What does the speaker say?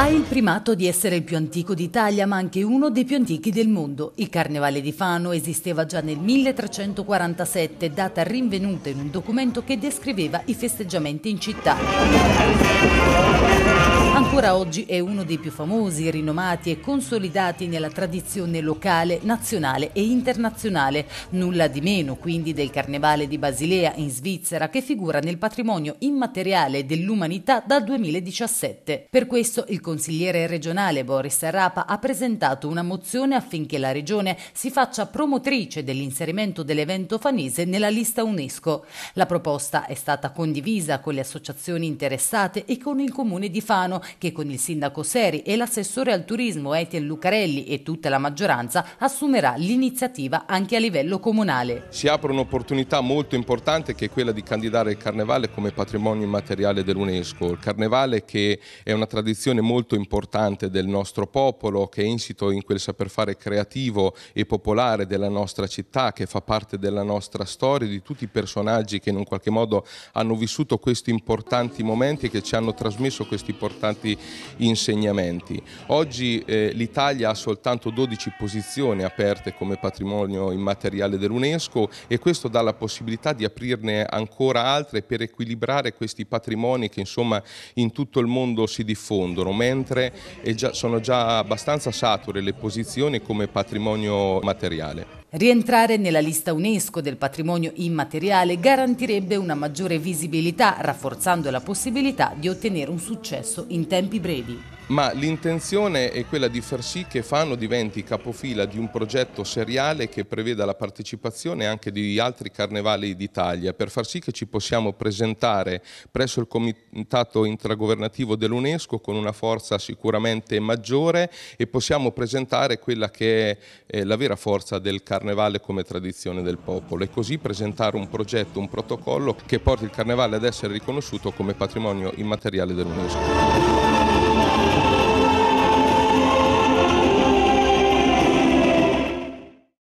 Ha il primato di essere il più antico d'Italia, ma anche uno dei più antichi del mondo. Il Carnevale di Fano esisteva già nel 1347, data rinvenuta in un documento che descriveva i festeggiamenti in città. Ancora oggi è uno dei più famosi, rinomati e consolidati nella tradizione locale, nazionale e internazionale. Nulla di meno quindi del Carnevale di Basilea in Svizzera che figura nel patrimonio immateriale dell'umanità dal 2017. Per questo il consigliere regionale Boris Rapa ha presentato una mozione affinché la regione si faccia promotrice dell'inserimento dell'evento fanese nella lista UNESCO. La proposta è stata condivisa con le associazioni interessate e con il comune di Fano che con il sindaco Seri e l'assessore al turismo Etienne Lucarelli e tutta la maggioranza assumerà l'iniziativa anche a livello comunale. Si apre un'opportunità molto importante che è quella di candidare il Carnevale come patrimonio immateriale dell'UNESCO. Il Carnevale che è una tradizione molto importante del nostro popolo, che è insito in quel saper fare creativo e popolare della nostra città, che fa parte della nostra storia, di tutti i personaggi che in un qualche modo hanno vissuto questi importanti momenti e che ci hanno trasmesso questi importanti certi insegnamenti. Oggi eh, l'Italia ha soltanto 12 posizioni aperte come patrimonio immateriale dell'UNESCO e questo dà la possibilità di aprirne ancora altre per equilibrare questi patrimoni che insomma in tutto il mondo si diffondono, mentre già, sono già abbastanza sature le posizioni come patrimonio materiale. Rientrare nella lista UNESCO del patrimonio immateriale garantirebbe una maggiore visibilità, rafforzando la possibilità di ottenere un successo in tempi brevi ma l'intenzione è quella di far sì che Fano diventi capofila di un progetto seriale che preveda la partecipazione anche di altri carnevali d'Italia, per far sì che ci possiamo presentare presso il Comitato Intragovernativo dell'UNESCO con una forza sicuramente maggiore e possiamo presentare quella che è la vera forza del carnevale come tradizione del popolo e così presentare un progetto, un protocollo che porti il carnevale ad essere riconosciuto come patrimonio immateriale dell'UNESCO.